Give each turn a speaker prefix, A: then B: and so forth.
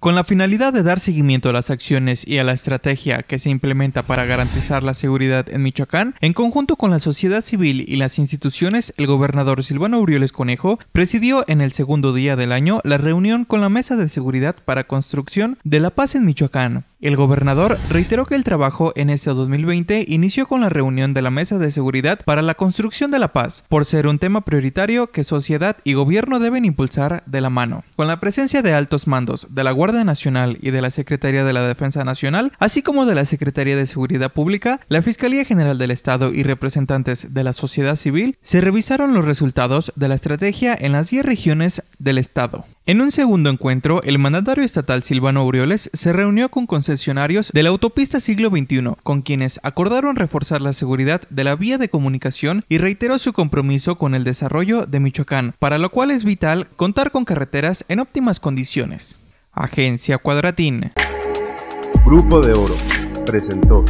A: Con la finalidad de dar seguimiento a las acciones y a la estrategia que se implementa para garantizar la seguridad en Michoacán, en conjunto con la sociedad civil y las instituciones, el gobernador Silvano Urioles Conejo presidió en el segundo día del año la reunión con la Mesa de Seguridad para Construcción de la Paz en Michoacán, el gobernador reiteró que el trabajo en este 2020 inició con la reunión de la Mesa de Seguridad para la Construcción de la Paz, por ser un tema prioritario que sociedad y gobierno deben impulsar de la mano. Con la presencia de altos mandos de la Guardia Nacional y de la Secretaría de la Defensa Nacional, así como de la Secretaría de Seguridad Pública, la Fiscalía General del Estado y representantes de la sociedad civil, se revisaron los resultados de la estrategia en las 10 regiones del Estado. En un segundo encuentro, el mandatario estatal Silvano Aureoles se reunió con concesionarios de la autopista siglo XXI, con quienes acordaron reforzar la seguridad de la vía de comunicación y reiteró su compromiso con el desarrollo de Michoacán, para lo cual es vital contar con carreteras en óptimas condiciones. Agencia Cuadratín. Grupo de Oro presentó.